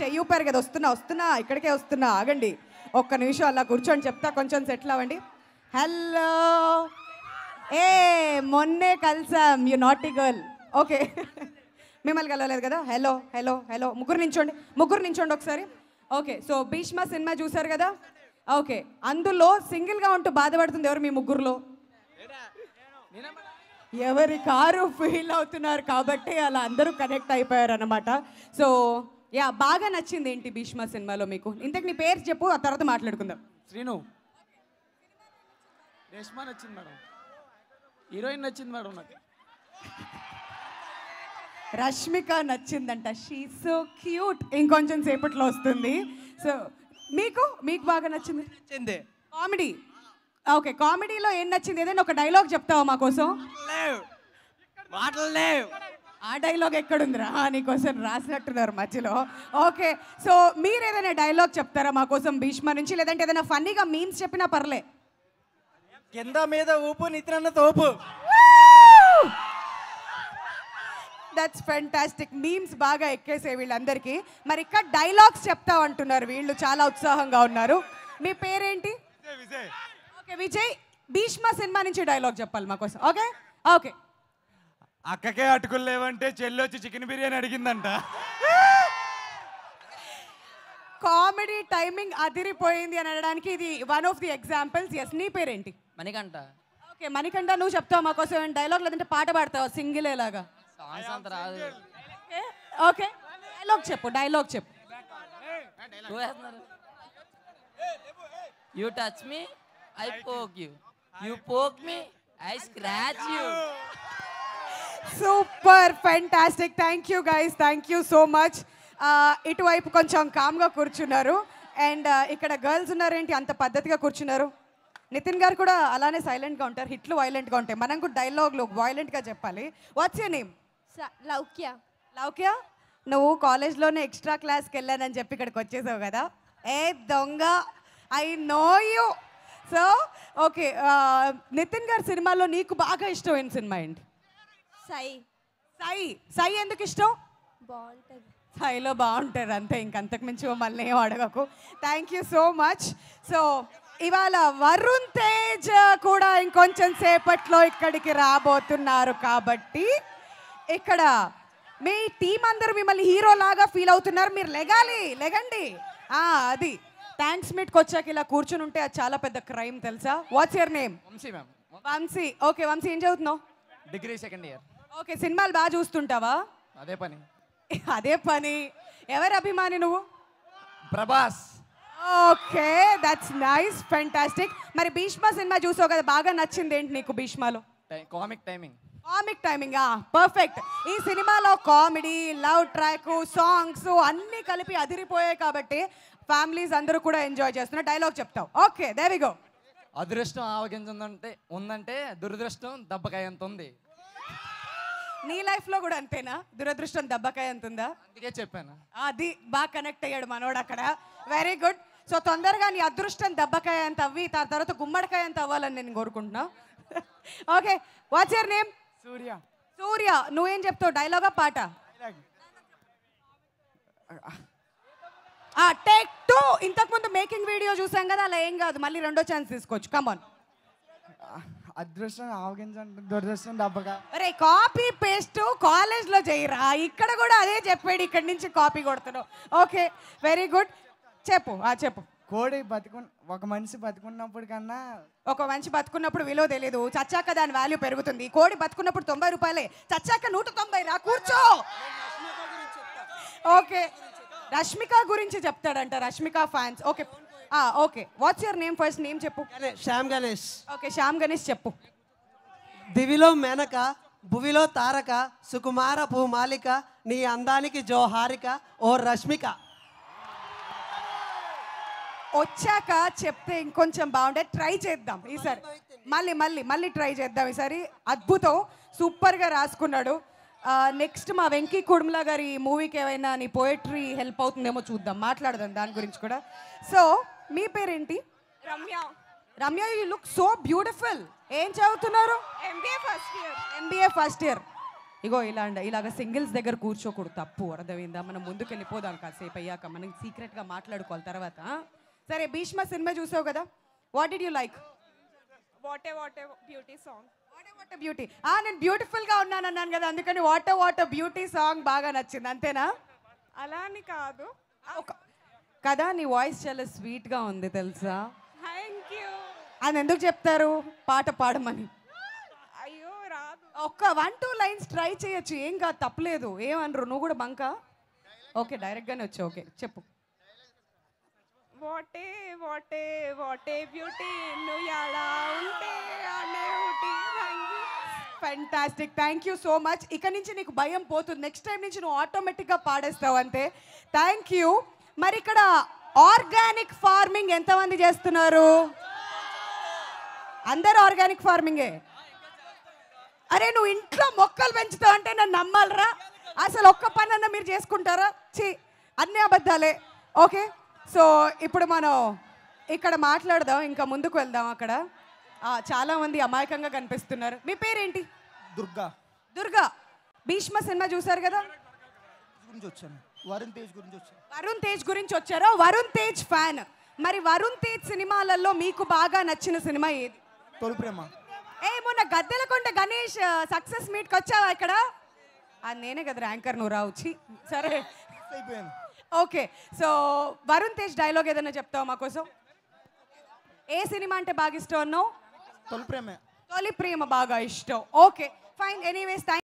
చెయ్యి ఊపారు కదా వస్తున్నా వస్తున్నా ఇక్కడికే వస్తున్నా ఆగండి ఒక్క నిమిషం అలా కూర్చొని చెప్తా కొంచెం సెటిల్ అవ్వండి హలో ఏ మొన్నే కలిసాం యు ఈ గర్ల్ ఓకే మిమ్మల్ని కలవలేదు కదా హలో హలో హలో ముగ్గురు నించోండి ముగ్గురు నించోండి ఒకసారి ఓకే సో భీష్మ సినిమా చూసారు కదా ఓకే అందులో సింగిల్గా ఉంటూ బాధపడుతుంది ఎవరు మీ ముగ్గురులో ఎవరి కారు ఫీల్ అవుతున్నారు కాబట్టి అలా అందరూ కనెక్ట్ అయిపోయారు అనమాట సో యా బాగా నచ్చింది ఏంటి భీష్మ సినిమాలో మీకు ఇంతకు నీ పేరు చెప్పు ఆ తర్వాత మాట్లాడుకుందాం శ్రీను రేష్మా నచ్చింది మేడం హీరోయిన్ నచ్చింది మేడం నాకు రష్మిక నచ్చిందంట షీ సో క్యూట్ ఇంకొంచెం సేపట్లో వస్తుంది సో మీకు మీకు బాగా నచ్చింది నచ్చింది కామెడీ ఓకే కామెడీలో ఏం నచ్చింది ఏదైనా ఒక డైలాగ్ చెప్తావా మా కోసం మాటలు లేవు ఆ డైలాగ్ ఎక్కడుందిరా నీకోసం రాసినట్టున్నారు మధ్యలో ఓకే సో మీరు ఏదైనా డైలాగ్ చెప్తారా మా కోసం భీష్మ నుంచి లేదంటే ఏదైనా ఫన్నీగా మీమ్స్ చెప్పినా పర్లే కింద మీద ఊపు నిద్రన్న తోపు దట్స్ ఫెంటాస్టిక్ మీమ్స్ బాగా ఎక్కేసే వీళ్ళందరికీ మరి ఇక్కడ డైలాగ్స్ చెప్తా అంటున్నారు వీళ్ళు చాలా ఉత్సాహంగా ఉన్నారు మీ పేరేంటి ఓకే విజయ్ భీష్మ సినిమా నుంచి డైలాగ్ చెప్పాలి మాకోసం ఓకే ఓకే అక్కకే అటుకులు లేవంటే చెల్లి వచ్చి చికెన్ బిర్యానీ అడిగిందంట కామెడీ టైమింగ్ అదిరిపోయింది అని అనడానికి ఇది one of the examples yes నీ పేరేంటి మణికంఠ ఓకే మణికంఠ నువ్వు చెప్తావు మాకోసం డైలాగ్ లేదంటే పాట పాడతావు సింగిల్ ఎలాగా సాంగ్స్ అంత రాదు ఓకే డైలాగ్ చెప్పు డైలాగ్ చెప్పు you touch me I poke you you poke me I scratch you super fantastic thank you guys thank you so much ఇటువైపు కొంచెం కామ్గా కూర్చున్నారు అండ్ uh, ఇక్కడ గర్ల్స్ ఉన్నారేంటి అంత పద్ధతిగా కూర్చున్నారు నితిన్ గారు కూడా అలానే సైలెంట్గా ఉంటారు హిట్లు వైలెంట్గా ఉంటాయి మనం కూడా డైలాగ్లు వైలెంట్గా చెప్పాలి what's you name Loukya Loukya నువ్వు కాలేజ్లోనే ఎక్స్ట్రా క్లాస్కి వెళ్ళానని చెప్పి ఇక్కడికి వచ్చేసావు కదా ఏ దొంగ I know you so okay Nithin గారి సినిమాలో నీకు బాగా ఇష్టమైన సినిమా ఏంటి సై సై సై ఎందుకు ఇష్టం బాగుంటుంది సైలో బాగుంటారు అంతే ఇంకంతకు మించి మమ్మల్ని ఏం అడగకు thank you so much so ఇవాళ వరుణ్ తేజ్ కూడా ఇంకొంచెం సేపట్లో ఇక్కడికి రాబోతున్నారు కాబట్టి ఇక్కడ మీ టీం అందరూ మిమ్మల్ని హీరో లాగా ఫీల్ అవుతున్నారు మీరు లెగాలి లెగండి అది థ్యాంక్స్ మీట్కి వచ్చాక ఇలా కూర్చుని ఉంటే అది చాలా పెద్ద క్రైమ్ తెలుసా what's your name ma'am Vamsi okay Vamsi ఏం చదువుతున్నావు డిగ్రీ సెకండ్ ఇయర్ ఓకే సినిమాలు బాగా చూస్తుంటావా అదే పని అదే పని ఎవరు అభిమాని నువ్వు Prabhas okay that's nice fantastic మరి భీష్మ సినిమా చూసావు కదా బాగా నచ్చింది ఏంటి నీకు భీష్మలో comic timing comic timing perfect ఈ సినిమాలో కామెడీ లవ్ ట్రాక్ సాంగ్స్ అన్నీ కలిపి అదిరిపోయాయి కాబట్టి ఫ్యామిలీస్ అందరూ కూడా ఎంజాయ్ చేస్తున్నారు డైలాగ్ చెప్తావు ఓకే గో అదృష్టం ఆవగించుందంటే ఉందంటే దురదృష్టం దెబ్బకాయంత ఉంది నీ లైఫ్ లో కూడా అంతేనా దురదృష్టం దెబ్బకాయ అంతుందా అందుకే చెప్పాను అది బాగా కనెక్ట్ అయ్యాడు మనోడు అక్కడ వెరీ గుడ్ సో తొందరగా నీ అదృష్టం దెబ్బకాయ అంత అవ్వి దాని తర్వాత గుమ్మడికాయ అంత అవ్వాలని నేను కోరుకుంటున్నా okay what's your name Surya Surya నువ్వేం చెప్తావు డైలాగా పాట టేక్ టూ ఇంతకుముందు మేకింగ్ వీడియో చూసాం కదా అలా ఏం కాదు మళ్ళీ రెండో ఛాన్స్ తీసుకోవచ్చు కమాన్ అదృష్టం ఆవగింజ దురదృష్టం దెబ్బగా అరే కాపీ పేస్ట్ కాలేజ్ లో చేయరా ఇక్కడ కూడా అదే చెప్పాడు ఇక్కడ నుంచి కాపీ కొడుతున్నావు ఓకే వెరీ గుడ్ చెప్పు ఆ చెప్పు కోడి బతుకు ఒక మనిషి బతుకున్నప్పుడు కన్నా ఒక మనిషి బతుకున్నప్పుడు విలువ తెలియదు చచ్చాక దాని వాల్యూ పెరుగుతుంది కోడి బతుకున్నప్పుడు తొంభై రూపాయలే చచ్చాక నూట తొంభై రా కూర్చో ఓకే రష్మిక గురించి చెప్తాడంట Rashmika fans okay okay what's your name first name చెప్పు శ్యామ్ గణేష్ ఓకే శ్యామ్ గణేష్ చెప్పు దివిలో మేనక భువిలో తారక సుకుమార భూమాలిక నీ అందానికి జోహారిక ఓ రష్మిక వచ్చాక చెప్తే ఇంకొంచెం బాగుండే ట్రై చేద్దాం ఈసారి మళ్ళీ మళ్ళీ మళ్ళీ ట్రై చేద్దాం ఈసారి అద్భుతం సూపర్గా రాసుకున్నాడు నెక్స్ట్ మా వెంకీ కుడుమలా గారి మూవీకి ఏమైనా నీ పోయట్రీ హెల్ప్ అవుతుందేమో చూద్దాం మాట్లాడదాం దాని గురించి కూడా సో మీ పేరేంటి Ramya Ramya you look so beautiful ఏం చదువుతున్నారు MBA first year MBA first year ఇగో ఇలా అండి ఇలాగ సింగిల్స్ దగ్గర కూర్చోకూడదు తప్పు అర్థమైందా మనం ముందుకు వెళ్ళిపోదాం కాసేపు అయ్యాక మనం సీక్రెట్గా మాట్లాడుకోవాలి తర్వాత సరే భీష్మ సినిమా చూసావు కదా what did you like what a what beauty song what beauty ఆ నేను బ్యూటిఫుల్గా ఉన్నాను అన్నాను కదా అందుకని వాటర్ వాటర్ బ్యూటీ సాంగ్ బాగా నచ్చింది అంతేనా అలా అని కాదు కదా నీ వాయిస్ చాలా స్వీట్గా ఉంది తెలుసా థ్యాంక్ యూ అని ఎందుకు చెప్తారు పాట పాడమని అయ్యో రాదు ఒక్క వన్ టూ లైన్స్ ట్రై చేయొచ్చు ఏం కాదు తప్పలేదు ఏమనరు నువ్వు కూడా బంక ఓకే డైరెక్ట్గానే వచ్చావు ఓకే చెప్పు what a what a what a beauty fantastic thank you so much ఇక నుంచి నీకు భయం పోతుంది నెక్స్ట్ టైం నుంచి నువ్వు ఆటోమేటిక్గా పాడేస్తావు అంతే థ్యాంక్ యూ మరి ఇక్కడ ఆర్గానిక్ ఫార్మింగ్ ఎంతమంది చేస్తున్నారు అందరు ఆర్గానిక్ ఫార్మింగే అరే నువ్వు ఇంట్లో మొక్కలు పెంచుతావు అంటే నన్ను నమ్మాలరా అసలు ఒక్క పనన్నా మీరు చేసుకుంటారా చి అన్ని అబద్ధాలే ఓకే సో ఇప్పుడు మనం ఇక్కడ మాట్లాడదాం ఇంకా ముందుకు వెళ్దాం అక్కడ చాలామంది అమాయకంగా కనిపిస్తున్నారు మీ పేరేంటి దుర్గా దుర్గా భీష్మ సినిమా చూసారు కదా వరుణ్ తేజ్ గురించి వచ్చారు వరుణ్ తేజ్ గురించి వచ్చారో వరుణ్ తేజ్ ఫ్యాన్ మరి వరుణ్ తేజ్ సినిమాలలో మీకు బాగా నచ్చిన సినిమా ఏది తొలి ప్రేమ ఏ మొన్న గద్దెలకొండ గణేష్ సక్సెస్ మీట్కి వచ్చావా ఇక్కడ అది నేనే కదా యాంకర్ నువ్వు రావచ్చి సరే అయిపోయాను okay so Varun Tej dialogue ఏదైనా చెప్తావు మా కోసం ఏ సినిమా అంటే బాగా ఇష్టం అన్నావు తొలి ప్రేమ తొలి ప్రేమ బాగా ఇష్టం ఓకే ఫైన్ ఎనీవేస్ థ్యాంక్